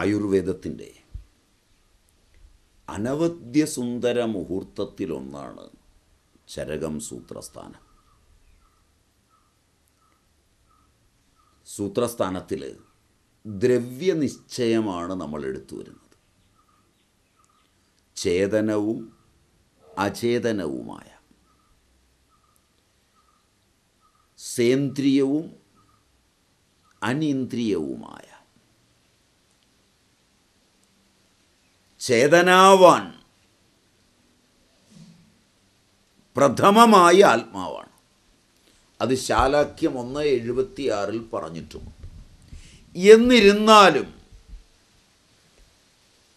ആയുർവേദത്തിൻ്റെ അനവധ്യ സുന്ദര മുഹൂർത്തത്തിലൊന്നാണ് ചരകം സൂത്രസ്ഥാനം സൂത്രസ്ഥാനത്തിൽ ദ്രവ്യനിശ്ചയമാണ് നമ്മൾ എടുത്തു വരുന്നത് ചേതനവും അചേതനവുമായ സേന്ദ്രിയവും അനീന്ദ്രിയവുമായ ചേതനാവാൻ പ്രഥമമായ ആത്മാവാണ് അത് ശാലാഖ്യം ഒന്ന് എഴുപത്തിയാറിൽ പറഞ്ഞിട്ടുമുണ്ട് എന്നിരുന്നാലും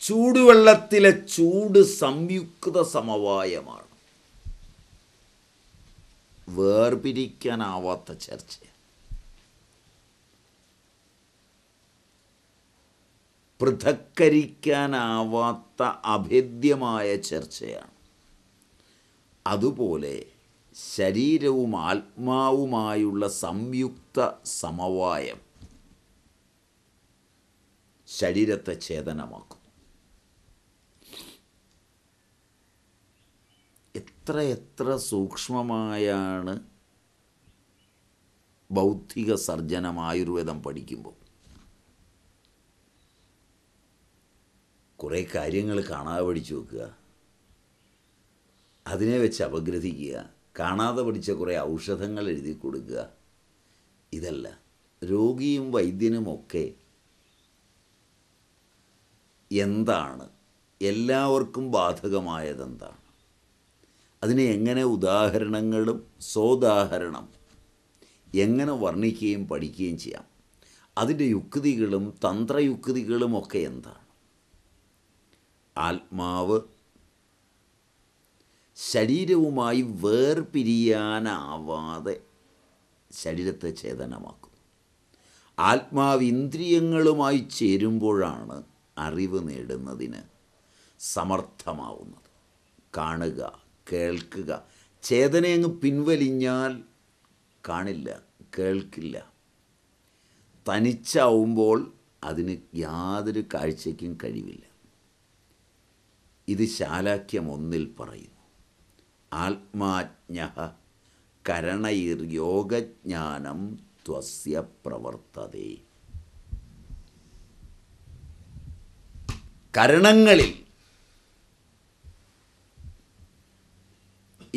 ചൂടുവെള്ളത്തിലെ ചൂട് സംയുക്ത സമവായമാണ് വേർപിരിക്കാനാവാത്ത ചർച്ചയാണ് പൃഥക്കരിക്കാനാവാത്ത അഭേദ്യമായ ചർച്ചയാണ് അതുപോലെ ശരീരവും ആത്മാവുമായുള്ള സംയുക്ത സമവായം ശരീരത്തെ ഛേദനമാക്കുന്നു എത്ര എത്ര സൂക്ഷ്മമായാണ് ബൗദ്ധിക സർജനം ആയുർവേദം പഠിക്കുമ്പോൾ കുറേ കാര്യങ്ങൾ കാണാതെ പഠിച്ചു വെക്കുക അതിനെ വെച്ച് അപഗ്രഥിക്കുക കാണാതെ പഠിച്ച കുറേ ഔഷധങ്ങൾ എഴുതി കൊടുക്കുക ഇതല്ല രോഗിയും വൈദ്യനുമൊക്കെ എന്താണ് എല്ലാവർക്കും ബാധകമായതെന്താണ് അതിനെ എങ്ങനെ ഉദാഹരണങ്ങളും സോദാഹരണം എങ്ങനെ വർണ്ണിക്കുകയും പഠിക്കുകയും ചെയ്യാം അതിൻ്റെ യുക്തികളും തന്ത്രയുക്തികളും ഒക്കെ എന്താണ് ആത്മാവ് ശരീരവുമായി വേർപിരിയാനാവാതെ ശരീരത്തെ ചേതനമാക്കുന്നു ആത്മാവ് ഇന്ദ്രിയങ്ങളുമായി ചേരുമ്പോഴാണ് അറിവ് നേടുന്നതിന് സമർത്ഥമാവുന്നത് കാണുക കേൾക്കുക ചേതനയങ്ങ് പിൻവലിഞ്ഞാൽ കാണില്ല കേൾക്കില്ല തനിച്ചാവുമ്പോൾ അതിന് യാതൊരു കാഴ്ചയ്ക്കും കഴിവില്ല ഇത് ശാലാഖ്യം ഒന്നിൽ പറയുന്നു ആത്മാജ്ഞ കരണയിർ യോഗജ്ഞാനം ത്വസ്യ പ്രവർത്തതേ കരണങ്ങളിൽ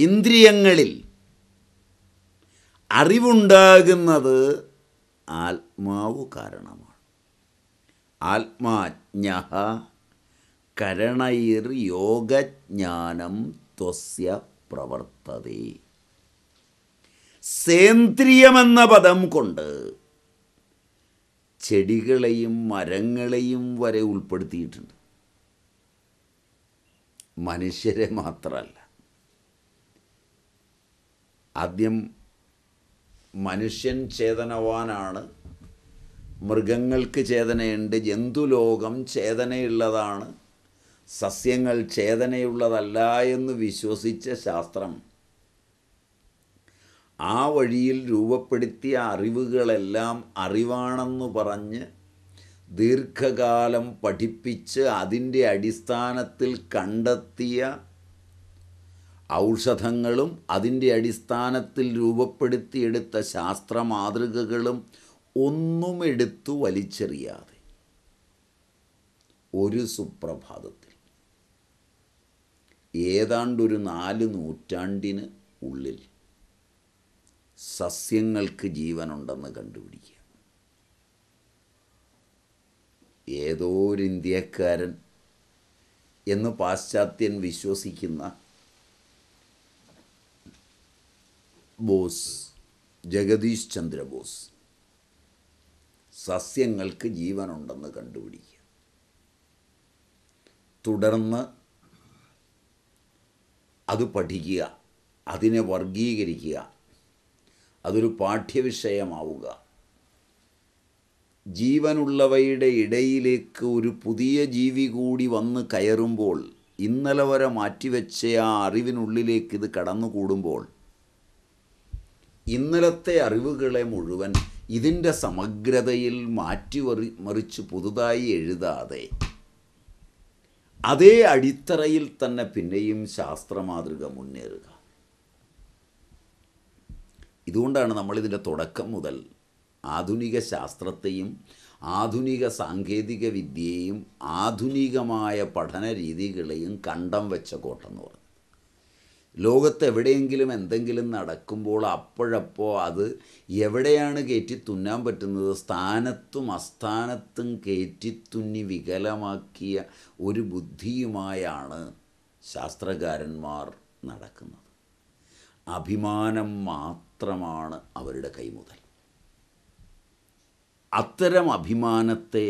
ഇന്ദ്രിയങ്ങളിൽ അറിവുണ്ടാകുന്നത് ആത്മാവ് കാരണമാണ് ആത്മാജ്ഞ കരണൈർ യോഗജ്ഞാനം ത്വസ്യ പ്രവർത്തതി സേന്ദ്രിയമെന്ന പദം കൊണ്ട് ചെടികളെയും മരങ്ങളെയും വരെ ഉൾപ്പെടുത്തിയിട്ടുണ്ട് മനുഷ്യരെ മാത്രമല്ല ആദ്യം മനുഷ്യൻ ചേതനവാനാണ് മൃഗങ്ങൾക്ക് ചേതനയുണ്ട് ജന്തുലോകം ചേതനയുള്ളതാണ് സസ്യങ്ങൾ ഛേദനയുള്ളതല്ല എന്ന് വിശ്വസിച്ച ശാസ്ത്രം ആ വഴിയിൽ രൂപപ്പെടുത്തിയ അറിവുകളെല്ലാം അറിവാണെന്ന് പറഞ്ഞ് ദീർഘകാലം പഠിപ്പിച്ച് അതിൻ്റെ അടിസ്ഥാനത്തിൽ കണ്ടെത്തിയ ഔഷധങ്ങളും അതിൻ്റെ അടിസ്ഥാനത്തിൽ രൂപപ്പെടുത്തിയെടുത്ത ശാസ്ത്ര മാതൃകകളും ഒന്നും എടുത്തു വലിച്ചെറിയാതെ ഒരു സുപ്രഭാതത്തിൽ ഏതാണ്ടൊരു നാല് നൂറ്റാണ്ടിന് ഉള്ളിൽ സസ്യങ്ങൾക്ക് ജീവനുണ്ടെന്ന് കണ്ടുപിടിക്കുക ഏതോ ഒരു ഇന്ത്യക്കാരൻ എന്ന് പാശ്ചാത്യൻ വിശ്വസിക്കുന്ന ബോസ് ജഗദീഷ് ചന്ദ്രബോസ് സസ്യങ്ങൾക്ക് ജീവനുണ്ടെന്ന് കണ്ടുപിടിക്കുക തുടർന്ന് അത് പഠിക്കുക അതിനെ വർഗീകരിക്കുക അതൊരു പാഠ്യവിഷയമാവുക ജീവനുള്ളവയുടെ ഇടയിലേക്ക് ഒരു പുതിയ ജീവി കൂടി വന്ന് കയറുമ്പോൾ ഇന്നലെ വരെ മാറ്റിവെച്ച ആ അറിവിനുള്ളിലേക്ക് ഇത് കടന്നുകൂടുമ്പോൾ ഇന്നലത്തെ അറിവുകളെ മുഴുവൻ ഇതിൻ്റെ സമഗ്രതയിൽ മാറ്റി മറിച്ച് പുതുതായി എഴുതാതെ അതേ അടിത്തറയിൽ തന്നെ പിന്നെയും ശാസ്ത്രമാതൃക മുന്നേറുക ഇതുകൊണ്ടാണ് നമ്മളിതിൻ്റെ തുടക്കം മുതൽ ആധുനിക ശാസ്ത്രത്തെയും ആധുനിക സാങ്കേതിക വിദ്യയെയും ആധുനികമായ പഠന രീതികളെയും കണ്ടം വെച്ച കോട്ടെന്ന് പറഞ്ഞു ലോകത്ത് എവിടെയെങ്കിലും എന്തെങ്കിലും നടക്കുമ്പോൾ അപ്പോഴപ്പോൾ അത് എവിടെയാണ് കയറ്റി തുന്നാൻ പറ്റുന്നത് സ്ഥാനത്തും അസ്ഥാനത്തും കയറ്റി തുന്നി വികലമാക്കിയ ഒരു ബുദ്ധിയുമായാണ് ശാസ്ത്രകാരന്മാർ നടക്കുന്നത് അഭിമാനം മാത്രമാണ് അവരുടെ കൈമുതൽ അത്തരം അഭിമാനത്തെ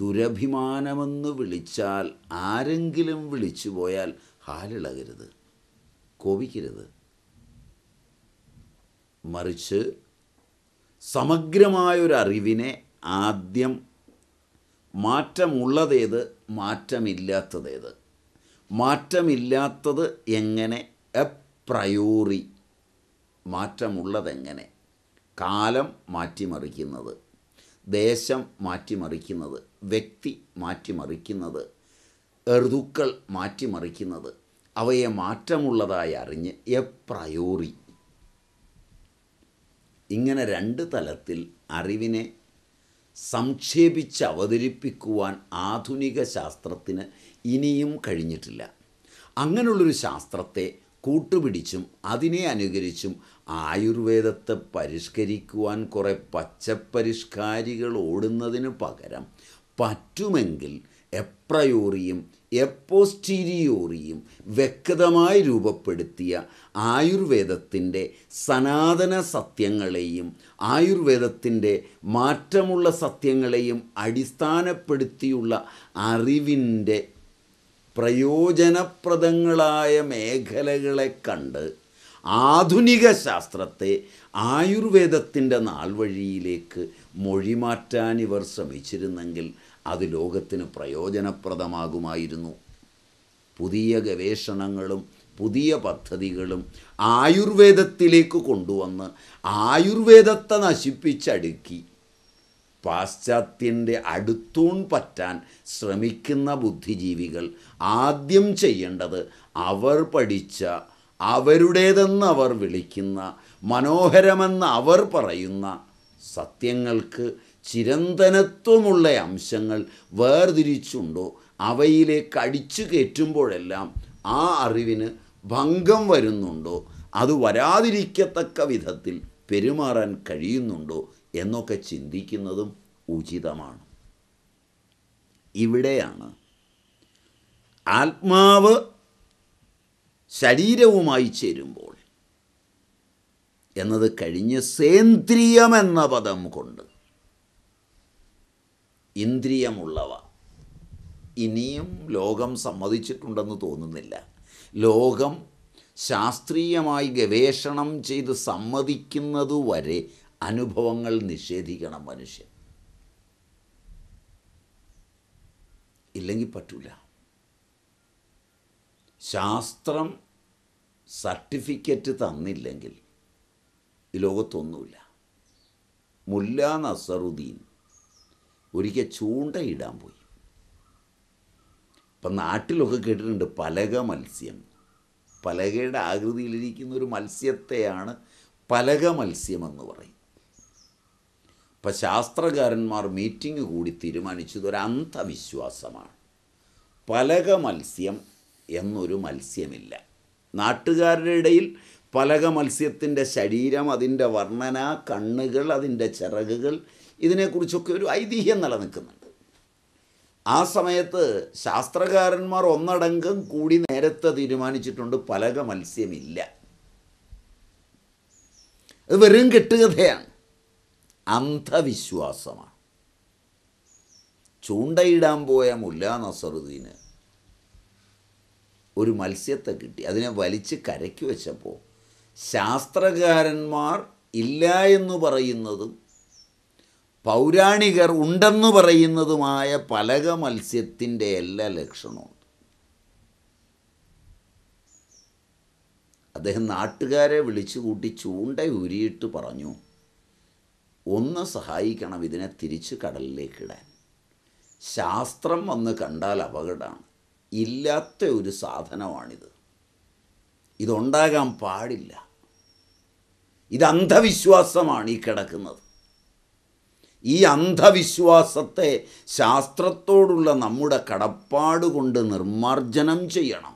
ദുരഭിമാനമെന്ന് വിളിച്ചാൽ ആരെങ്കിലും വിളിച്ചു പോയാൽ ഹാലിളകരുത് കോപിക്കരുത് മറിച്ച് സമഗ്രമായൊരറിവിനെ ആദ്യം മാറ്റമുള്ളതേത് മാറ്റമില്ലാത്തതേത് മാറ്റമില്ലാത്തത് എങ്ങനെ എ പ്രയോറി മാറ്റമുള്ളതെങ്ങനെ കാലം മാറ്റിമറിക്കുന്നത് ദേശം മാറ്റിമറിക്കുന്നത് വ്യക്തി മാറ്റിമറിക്കുന്നത് ഋതുക്കൾ മാറ്റിമറിക്കുന്നത് അവയെ മാറ്റമുള്ളതായി അറിഞ്ഞ് പ്രയോറി ഇങ്ങനെ രണ്ട് തലത്തിൽ അറിവിനെ സംക്ഷേപിച്ച് അവതരിപ്പിക്കുവാൻ ആധുനിക ശാസ്ത്രത്തിന് ഇനിയും കഴിഞ്ഞിട്ടില്ല അങ്ങനെയുള്ളൊരു ശാസ്ത്രത്തെ കൂട്ടുപിടിച്ചും അതിനെ അനുകരിച്ചും ആയുർവേദത്തെ പരിഷ്കരിക്കുവാൻ കുറേ പച്ചപ്പരിഷ്കാരികൾ ഓടുന്നതിന് പകരം പറ്റുമെങ്കിൽ എപ്രയോറിയും എപ്പോസ്റ്റീരിയോറിയും വ്യക്തമായി രൂപപ്പെടുത്തിയ ആയുർവേദത്തിൻ്റെ സനാതന സത്യങ്ങളെയും ആയുർവേദത്തിൻ്റെ മാറ്റമുള്ള സത്യങ്ങളെയും അടിസ്ഥാനപ്പെടുത്തിയുള്ള അറിവിൻ്റെ പ്രയോജനപ്രദങ്ങളായ മേഖലകളെ കണ്ട് ആധുനിക ശാസ്ത്രത്തെ ആയുർവേദത്തിൻ്റെ നാൾവഴിയിലേക്ക് മൊഴിമാറ്റാൻ ഇവർ ശ്രമിച്ചിരുന്നെങ്കിൽ അത് ലോകത്തിന് പ്രയോജനപ്രദമാകുമായിരുന്നു പുതിയ ഗവേഷണങ്ങളും പുതിയ പദ്ധതികളും ആയുർവേദത്തിലേക്ക് കൊണ്ടുവന്ന് ആയുർവേദത്തെ നശിപ്പിച്ചടുക്കി പാശ്ചാത്യൻ്റെ അടുത്തൂൺ പറ്റാൻ ശ്രമിക്കുന്ന ബുദ്ധിജീവികൾ ആദ്യം ചെയ്യേണ്ടത് അവർ പഠിച്ച അവരുടേതെന്ന് അവർ വിളിക്കുന്ന മനോഹരമെന്ന് അവർ പറയുന്ന സത്യങ്ങൾക്ക് ചിരന്തനത്വമുള്ള അംശങ്ങൾ വേർതിരിച്ചുണ്ടോ അവയിലേക്ക് കടിച്ചു കയറ്റുമ്പോഴെല്ലാം ആ അറിവിന് ഭംഗം വരുന്നുണ്ടോ അത് വരാതിരിക്കത്തക്ക വിധത്തിൽ പെരുമാറാൻ കഴിയുന്നുണ്ടോ എന്നൊക്കെ ചിന്തിക്കുന്നതും ഉചിതമാണ് ഇവിടെയാണ് ആത്മാവ് ശരീരവുമായി ചേരുമ്പോൾ എന്നത് കഴിഞ്ഞ് സേന്ദ്രിയം എന്ന പദം കൊണ്ട് ഇന്ദ്രിയമുള്ളവ ഇനിയും ലോകം സമ്മതിച്ചിട്ടുണ്ടെന്ന് തോന്നുന്നില്ല ലോകം ശാസ്ത്രീയമായി ഗവേഷണം ചെയ്ത് സമ്മതിക്കുന്നതുവരെ അനുഭവങ്ങൾ നിഷേധിക്കണം മനുഷ്യൻ ഇല്ലെങ്കിൽ പറ്റൂല ശാസ്ത്രം സർട്ടിഫിക്കറ്റ് തന്നില്ലെങ്കിൽ ഈ ലോകത്തൊന്നുമില്ല മുല്ല നസറുദ്ദീൻ ഒരിക്കൽ ചൂണ്ടയിടാൻ പോയി ഇപ്പം നാട്ടിലൊക്കെ കേട്ടിട്ടുണ്ട് പലക മത്സ്യം പലകയുടെ ആകൃതിയിലിരിക്കുന്ന ഒരു മത്സ്യത്തെയാണ് പലക മത്സ്യമെന്ന് പറയും ഇപ്പം ശാസ്ത്രകാരന്മാർ മീറ്റിംഗ് കൂടി തീരുമാനിച്ചത് ഒരു അന്ധവിശ്വാസമാണ് പലക മത്സ്യം എന്നൊരു മത്സ്യമില്ല നാട്ടുകാരുടെ ഇടയിൽ പലക മത്സ്യത്തിൻ്റെ ശരീരം അതിൻ്റെ വർണ്ണന കണ്ണുകൾ അതിൻ്റെ ചിറകുകൾ ഇതിനെക്കുറിച്ചൊക്കെ ഒരു ഐതിഹ്യം നിലനിൽക്കുന്നുണ്ട് ആ സമയത്ത് ശാസ്ത്രകാരന്മാർ ഒന്നടങ്കം കൂടി നേരത്തെ തീരുമാനിച്ചിട്ടുണ്ട് പലക മത്സ്യമില്ല അത് വെറും കെട്ടുകഥയാണ് അന്ധവിശ്വാസമാണ് ചൂണ്ടയിടാൻ പോയ മുല്ല നസറുദ്ദീന് ഒരു മത്സ്യത്തെ കിട്ടി അതിനെ വലിച്ച് കരയ്ക്ക് വെച്ചപ്പോൾ ശാസ്ത്രകാരന്മാർ ഇല്ല എന്ന് പറയുന്നതും പൗരാണികർ ഉണ്ടെന്ന് പറയുന്നതുമായ പലക മത്സ്യത്തിൻ്റെ എല്ലാ ലക്ഷണവും അദ്ദേഹം നാട്ടുകാരെ വിളിച്ചു കൂട്ടി ചൂണ്ട ഉരിയിട്ട് പറഞ്ഞു ഒന്ന് സഹായിക്കണം ഇതിനെ തിരിച്ച് കടലിലേക്കിടാൻ ശാസ്ത്രം വന്ന് കണ്ടാൽ അപകടമാണ് ഇല്ലാത്ത ഒരു സാധനമാണിത് ഇതുണ്ടാകാൻ പാടില്ല ഇത് അന്ധവിശ്വാസമാണ് ഈ കിടക്കുന്നത് ഈ അന്ധവിശ്വാസത്തെ ശാസ്ത്രത്തോടുള്ള നമ്മുടെ കടപ്പാട് കൊണ്ട് നിർമാർജനം ചെയ്യണം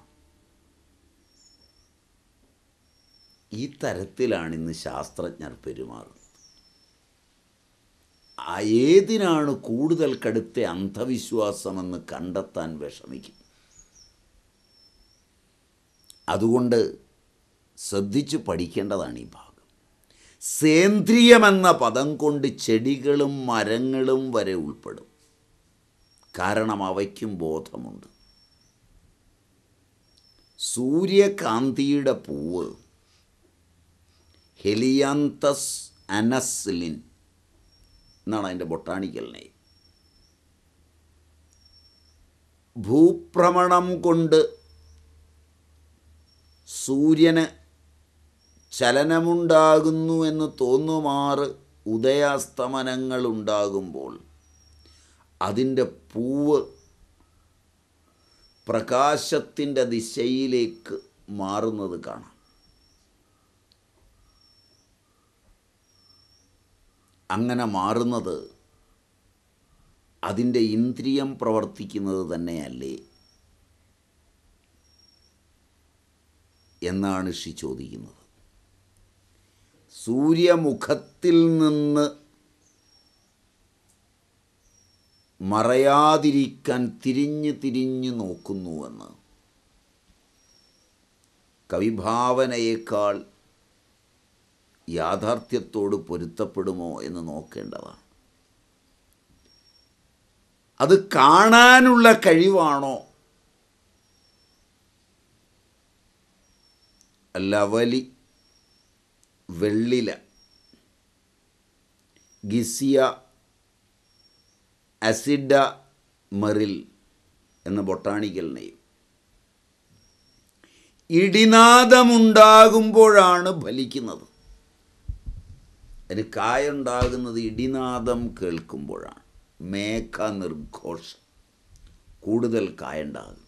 ഈ തരത്തിലാണ് ഇന്ന് ശാസ്ത്രജ്ഞർ പെരുമാറുന്നത് ഏതിനാണ് കൂടുതൽ കടുത്ത അന്ധവിശ്വാസമെന്ന് കണ്ടെത്താൻ വിഷമിക്കും അതുകൊണ്ട് ശ്രദ്ധിച്ച് പഠിക്കേണ്ടതാണ് ഈ ഭാഗം സേന്ദ്രിയമെന്ന പദം കൊണ്ട് ചെടികളും മരങ്ങളും വരെ ഉൾപ്പെടും കാരണം അവയ്ക്കും ബോധമുണ്ട് സൂര്യകാന്തിയുടെ പൂവ് ഹെലിയാന്തസ് അനസ്ലിൻ എന്നാണ് അതിൻ്റെ ബൊട്ടാണിക്കൽ നെയ് ഭൂഭ്രമണം കൊണ്ട് സൂര്യന് ചലനമുണ്ടാകുന്നു എന്ന് തോന്നുമാറ് ഉണ്ടാകുമ്പോൾ അതിൻ്റെ പൂവ് പ്രകാശത്തിൻ്റെ ദിശയിലേക്ക് മാറുന്നത് കാണാം അങ്ങനെ മാറുന്നത് അതിൻ്റെ ഇന്ദ്രിയം പ്രവർത്തിക്കുന്നത് തന്നെയല്ലേ എന്നാണ് ഷി ചോദിക്കുന്നത് സൂര്യമുഖത്തിൽ നിന്ന് മറയാതിരിക്കാൻ തിരിഞ്ഞ് തിരിഞ്ഞ് നോക്കുന്നുവെന്ന് കവിഭാവനയേക്കാൾ യാഥാർത്ഥ്യത്തോട് പൊരുത്തപ്പെടുമോ എന്ന് നോക്കേണ്ടവ അത് കാണാനുള്ള കഴിവാണോ വലി വെള്ളില ഗിസിയ അസിഡ മെറിൽ എന്ന ബൊട്ടാണിക്കൽ നെയ്യും ഇടിനാദമുണ്ടാകുമ്പോഴാണ് ഫലിക്കുന്നത് അതിന് കായുണ്ടാകുന്നത് ഇടിനാദം കേൾക്കുമ്പോഴാണ് മേഘ നിർഘോഷം കൂടുതൽ കായുണ്ടാകും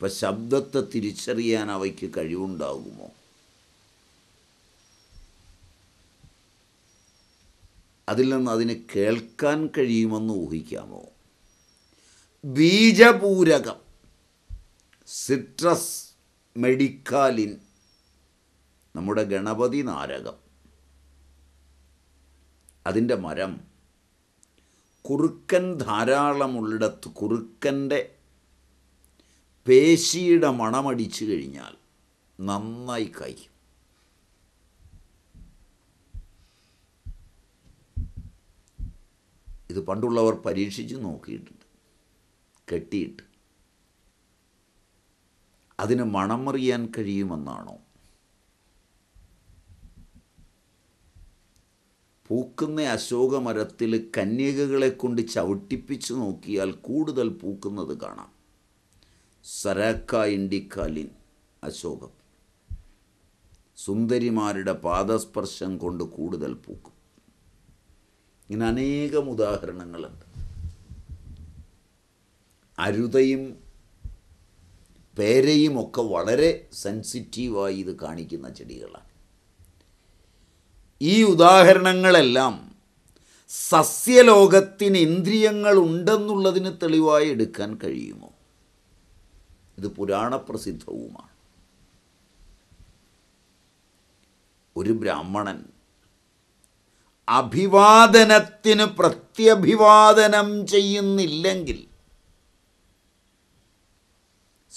അപ്പം ശബ്ദത്തെ തിരിച്ചറിയാൻ അവയ്ക്ക് കഴിവുണ്ടാകുമോ അതിൽ നിന്ന് അതിന് കേൾക്കാൻ കഴിയുമെന്ന് ഊഹിക്കാമോ ബീജപൂരകം സിട്രസ് മെഡിക്കാലിൻ നമ്മുടെ ഗണപതി നാരകം അതിൻ്റെ മരം കുറുക്കൻ ധാരാളമുള്ളിടത്ത് കുറുക്കൻ്റെ പേശിയുടെ മണമടിച്ചു കഴിഞ്ഞാൽ നന്നായി കായ്ക്കും ഇത് പണ്ടുള്ളവർ പരീക്ഷിച്ച് നോക്കിയിട്ടുണ്ട് കെട്ടിയിട്ട് അതിന് മണമറിയാൻ കഴിയുമെന്നാണോ പൂക്കുന്ന അശോകമരത്തിൽ കന്യകകളെ കൊണ്ട് ചവിട്ടിപ്പിച്ചു നോക്കിയാൽ കൂടുതൽ പൂക്കുന്നത് കാണാം സരക്ക ഇണ്ടിക്കാലിൻ അശോകം സുന്ദരിമാരുടെ പാദസ്പർശം കൊണ്ട് കൂടുതൽ പൂക്കും ഇങ്ങനെ അനേകം ഉദാഹരണങ്ങളുണ്ട് അരുതയും പേരയും ഒക്കെ വളരെ സെൻസിറ്റീവായി ഇത് കാണിക്കുന്ന ചെടികളാണ് ഈ ഉദാഹരണങ്ങളെല്ലാം സസ്യലോകത്തിന് ഇന്ദ്രിയങ്ങൾ ഉണ്ടെന്നുള്ളതിന് തെളിവായി എടുക്കാൻ കഴിയുമോ ഇത് പുരാണപ്രസിദ്ധവുമാണ് ഒരു ബ്രാഹ്മണൻ അഭിവാദനത്തിന് പ്രത്യഭിവാദനം ചെയ്യുന്നില്ലെങ്കിൽ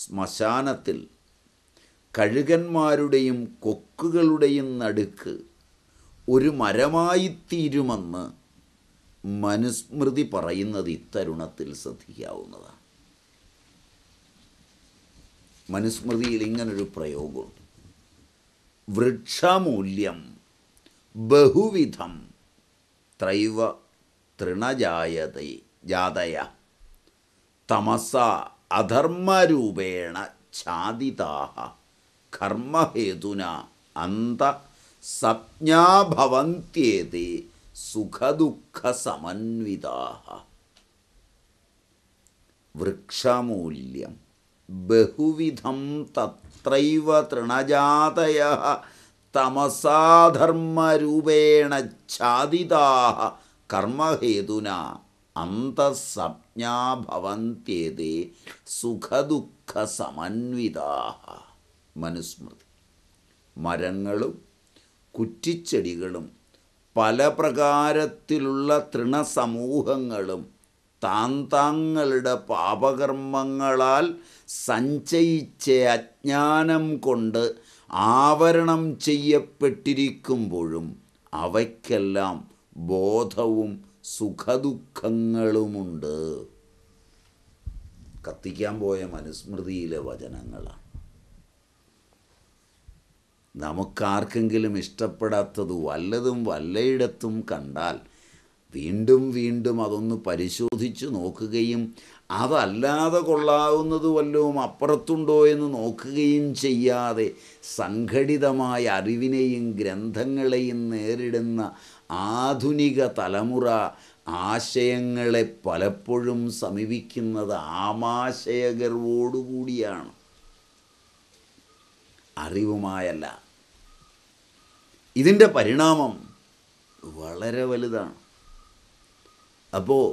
ശ്മശാനത്തിൽ കഴുകന്മാരുടെയും കൊക്കുകളുടെയും നടുക്ക് ഒരു മരമായിത്തീരുമെന്ന് മനുസ്മൃതി പറയുന്നത് ഇത്തരുണത്തിൽ ശ്രദ്ധിക്കാവുന്നതാണ് മനുസ്മൃതിയിൽ ഇങ്ങനൊരു പ്രയോഗമുണ്ട് വൃക്ഷമൂല്യം ബഹുവിധം ത്രൈവ തൃണജായത ജാതയ തമസ അധർമ്മരൂപേണ ഛാദിതാഹ കർമ്മഹേതുന അന്ത സുഖദുഃഖ സമന്വിതാഹ വൃക്ഷമൂല്യം ബഹുവിധം തത്രൈവ തൃണജാതയ തമസാധർമ്മരൂപേണ ഛാദിതാ കർമ്മഹേതുന സുഖദുഃഖ സമന്വിതാ മനുസ്മൃതി മരങ്ങളും കുറ്റിച്ചെടികളും പല പ്രകാരത്തിലുള്ള തൃണസമൂഹങ്ങളും താന്താങ്ങളുടെ പാപകർമ്മങ്ങളാൽ സഞ്ചയിച്ച അജ്ഞാനം കൊണ്ട് ആവരണം ചെയ്യപ്പെട്ടിരിക്കുമ്പോഴും അവയ്ക്കെല്ലാം ബോധവും സുഖദുഃഖങ്ങളുമുണ്ട് കത്തിക്കാൻ പോയ മനുസ്മൃതിയിലെ വചനങ്ങളാണ് നമുക്കാർക്കെങ്കിലും ഇഷ്ടപ്പെടാത്തത് വല്ലതും വല്ലയിടത്തും കണ്ടാൽ വീണ്ടും വീണ്ടും അതൊന്ന് പരിശോധിച്ച് നോക്കുകയും അതല്ലാതെ കൊള്ളാവുന്നത് വല്ലതും അപ്പുറത്തുണ്ടോ എന്ന് നോക്കുകയും ചെയ്യാതെ സംഘടിതമായ അറിവിനെയും ഗ്രന്ഥങ്ങളെയും നേരിടുന്ന ആധുനിക തലമുറ ആശയങ്ങളെ പലപ്പോഴും സമീപിക്കുന്നത് ആമാശയകർവോടുകൂടിയാണ് അറിവുമായല്ല ഇതിൻ്റെ പരിണാമം വളരെ വലുതാണ് അപ്പോൾ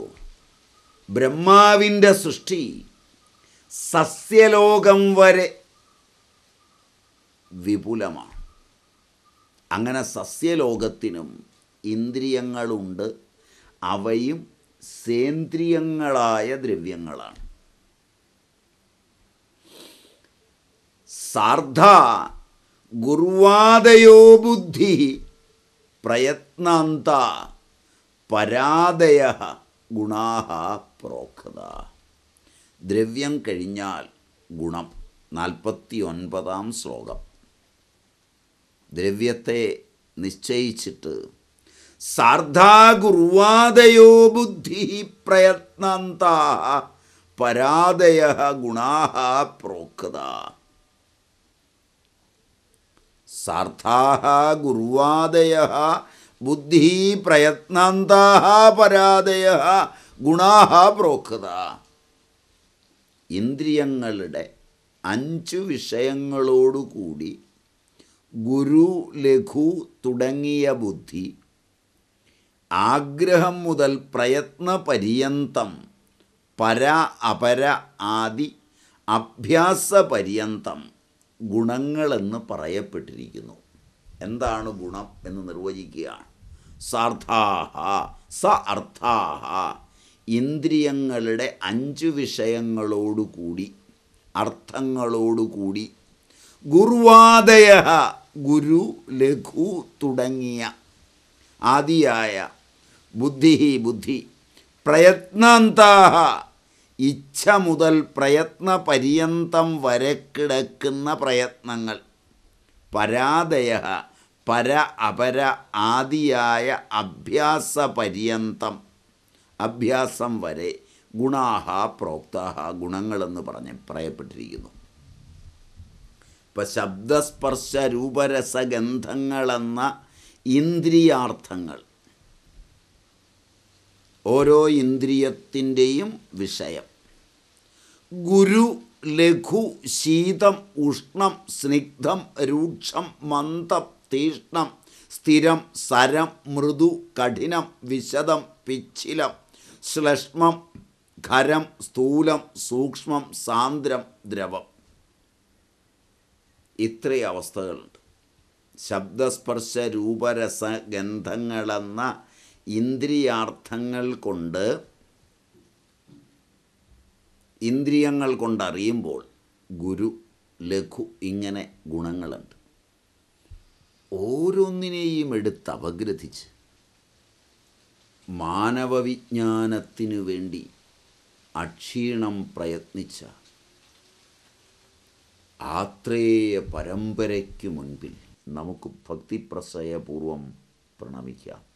ബ്രഹ്മാവിൻ്റെ സൃഷ്ടി സസ്യലോകം വരെ വിപുലമാണ് അങ്ങനെ സസ്യലോകത്തിനും ഇന്ദ്രിയങ്ങളുണ്ട് അവയും സേന്ദ്രിയങ്ങളായ ദ്രവ്യങ്ങളാണ് സാർദ്ധ ഗുർവാദയോ ബുദ്ധി പ്രയത്നാന്ത പരാദയ ഗുണാഹ പ്രോക്ത ദ്രവ്യം കഴിഞ്ഞാൽ ഗുണം നാൽപ്പത്തി ഒൻപതാം ശ്ലോകം ദ്രവ്യത്തെ നിശ്ചയിച്ചിട്ട് സാർദ്ധാഗുർവാദയോ ബുദ്ധി പ്രയത്നന്ത പരാദയ ഗുണാ പ്രോക്ത സാർദ്ധാ ഗുർവാദയ ബുദ്ധി പ്രയത്നന്ത പരാദയ ഗുണാഹ പ്രോക്ത ഇന്ദ്രിയങ്ങളുടെ അഞ്ചു വിഷയങ്ങളോടുകൂടി ഗുരു ലഘു തുടങ്ങിയ ബുദ്ധി ആഗ്രഹം മുതൽ പര്യന്തം പര അപര ആദി പര്യന്തം ഗുണങ്ങളെന്ന് പറയപ്പെട്ടിരിക്കുന്നു എന്താണ് ഗുണം എന്ന് നിർവചിക്കുകയാണ് സാർത്ഥാഹ സ അർത്ഥാഹ ഇന്ദ്രിയങ്ങളുടെ അഞ്ച് വിഷയങ്ങളോടുകൂടി അർത്ഥങ്ങളോടുകൂടി ഗുർവാദയ ഗുരു ലഘു തുടങ്ങിയ ആദിയായ ബുദ്ധി ബുദ്ധി പ്രയത്നാന്താഹ ഇച്ഛ മുതൽ പ്രയത്ന പര്യന്തം വരെ കിടക്കുന്ന പ്രയത്നങ്ങൾ പരാദയ പര അപര ആദിയായ അഭ്യാസ പര്യന്തം അഭ്യാസം വരെ ഗുണാഹ പ്രോക്താഹ ഗുണങ്ങളെന്ന് പറഞ്ഞ് പറയപ്പെട്ടിരിക്കുന്നു ഇപ്പം ശബ്ദസ്പർശ രൂപരസഗന്ധങ്ങളെന്ന ഇന്ദ്രിയാർത്ഥങ്ങൾ ഓരോ ഇന്ദ്രിയത്തിൻ്റെയും വിഷയം ഗുരു ലഘു ശീതം ഉഷ്ണം സ്നിഗ്ധം രൂക്ഷം മന്ദം തീഷ്ണം സ്ഥിരം സരം മൃദു കഠിനം വിശദം പിച്ചിലം ശ്ലഷ്മം ഖരം സ്ഥൂലം സൂക്ഷ്മം സാന്ദ്രം ദ്രവം ഇത്രയും അവസ്ഥകളുണ്ട് ശബ്ദസ്പർശ രൂപരസ ഗന്ധങ്ങളെന്ന ഇന്ദ്രിയാർത്ഥങ്ങൾ കൊണ്ട് ഇന്ദ്രിയങ്ങൾ കൊണ്ടറിയുമ്പോൾ ഗുരു ലഘു ഇങ്ങനെ ഗുണങ്ങളുണ്ട് ഓരോന്നിനെയും എടുത്ത് അപഗ്രഥിച്ച് മാനവവിജ്ഞാനത്തിനു വേണ്ടി അക്ഷീണം പ്രയത്നിച്ച ആത്രേയ പരമ്പരയ്ക്ക് മുൻപിൽ നമുക്ക് ഭക്തിപ്രസയപൂർവം പ്രണമിക്കാം